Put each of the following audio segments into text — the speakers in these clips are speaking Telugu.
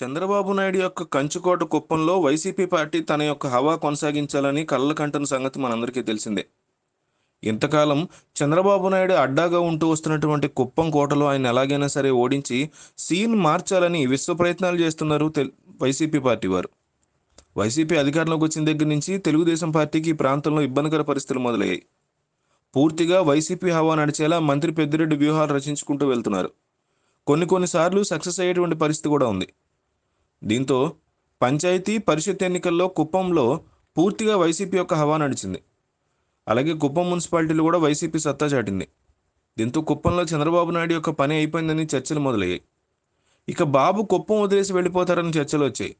చంద్రబాబు నాయుడు యొక్క కంచుకోట కుప్పంలో వైసీపీ పార్టీ తన యొక్క హవా కొనసాగించాలని కళ్ళ కంటున్న సంగతి మనందరికీ తెలిసిందే ఇంతకాలం చంద్రబాబు నాయుడు అడ్డాగా ఉంటూ వస్తున్నటువంటి కుప్పం కోటలో ఆయన ఎలాగైనా సరే ఓడించి సీన్ మార్చాలని విశ్వ ప్రయత్నాలు చేస్తున్నారు వైసీపీ పార్టీ వారు వైసీపీ అధికారంలోకి వచ్చిన దగ్గర నుంచి తెలుగుదేశం పార్టీకి ఈ ప్రాంతంలో ఇబ్బందికర పరిస్థితులు మొదలయ్యాయి పూర్తిగా వైసీపీ హవా నడిచేలా మంత్రి పెద్దిరెడ్డి వ్యూహాలు రచించుకుంటూ వెళ్తున్నారు కొన్ని కొన్నిసార్లు సక్సెస్ అయ్యేటువంటి పరిస్థితి కూడా ఉంది దీంతో పంచాయతీ పరిషత్ ఎన్నికల్లో కుప్పంలో పూర్తిగా వైసీపీ యొక్క హవా నడిచింది అలాగే కుప్పం మున్సిపాలిటీలు కూడా వైసీపీ సత్తా చాటింది దీంతో కుప్పంలో చంద్రబాబు నాయుడు యొక్క పని అయిపోయిందని చర్చలు మొదలయ్యాయి ఇక బాబు కుప్పం వదిలేసి వెళ్ళిపోతారని చర్చలు వచ్చాయి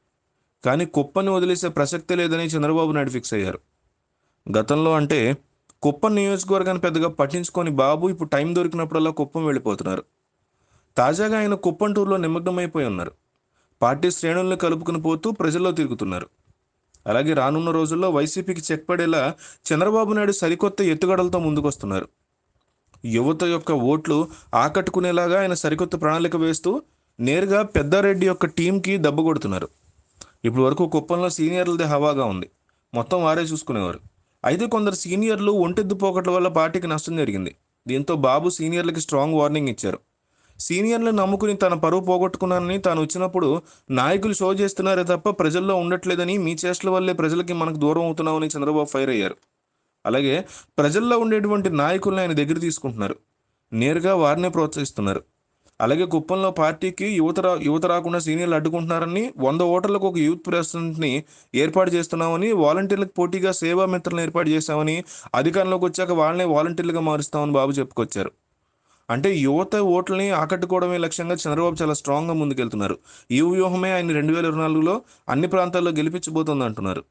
కానీ కుప్పని వదిలేసే ప్రసక్తే లేదని చంద్రబాబు నాయుడు ఫిక్స్ అయ్యారు గతంలో అంటే కుప్పం నియోజకవర్గాన్ని పెద్దగా పట్టించుకొని బాబు ఇప్పుడు టైం దొరికినప్పుడల్లా కుప్పం వెళ్ళిపోతున్నారు తాజాగా ఆయన కుప్పం టూర్లో నిమగ్నమైపోయి ఉన్నారు పార్టీ శ్రేణులను కలుపుకుని పోతూ ప్రజల్లో తిరుగుతున్నారు అలాగే రానున్న రోజుల్లో వైసీపీకి చెక్పడేలా చంద్రబాబు నాయుడు సరికొత్త ఎత్తుగడలతో ముందుకొస్తున్నారు యువత యొక్క ఓట్లు ఆకట్టుకునేలాగా ఆయన సరికొత్త ప్రణాళిక వేస్తూ నేరుగా పెద్దారెడ్డి యొక్క టీంకి దెబ్బ కొడుతున్నారు ఇప్పటి వరకు కుప్పంలో సీనియర్లదే హవాగా ఉంది మొత్తం వారే చూసుకునేవారు అయితే కొందరు సీనియర్లు ఒంటెద్దు పోకట్ల వల్ల పార్టీకి నష్టం జరిగింది దీంతో బాబు సీనియర్లకి స్ట్రాంగ్ వార్నింగ్ ఇచ్చారు సీనియర్లు నమ్ముకుని తన పరువు పోగొట్టుకున్నానని తాను వచ్చినప్పుడు నాయకులు షో చేస్తున్నారే తప్ప ప్రజల్లో ఉండట్లేదని మీ చేష్టల వల్లే ప్రజలకి మనకు దూరం అవుతున్నామని చంద్రబాబు ఫైర్ అయ్యారు అలాగే ప్రజల్లో ఉండేటువంటి నాయకులను ఆయన దగ్గర తీసుకుంటున్నారు నేరుగా వారినే ప్రోత్సహిస్తున్నారు అలాగే కుప్పంలో పార్టీకి యువత యువత రాకుండా సీనియర్లు అడ్డుకుంటున్నారని వంద ఓటర్లకు ఒక యూత్ ప్రెసిడెంట్ని ఏర్పాటు చేస్తున్నామని వాలంటీర్లకు పోటీగా సేవా మిత్రులను ఏర్పాటు చేశామని అధికారంలోకి వచ్చాక వాళ్ళనే వాలంటీర్లుగా మారుస్తామని బాబు చెప్పుకొచ్చారు అంటే యువత ఓట్లని ఆకట్టుకోవడమే లక్ష్యంగా చంద్రబాబు చాలా స్ట్రాంగ్గా ముందుకెళ్తున్నారు ఈ వ్యూహమే ఆయన రెండు వేల ఇరవై నాలుగులో అన్ని ప్రాంతాల్లో గెలిపించబోతుంది అంటున్నారు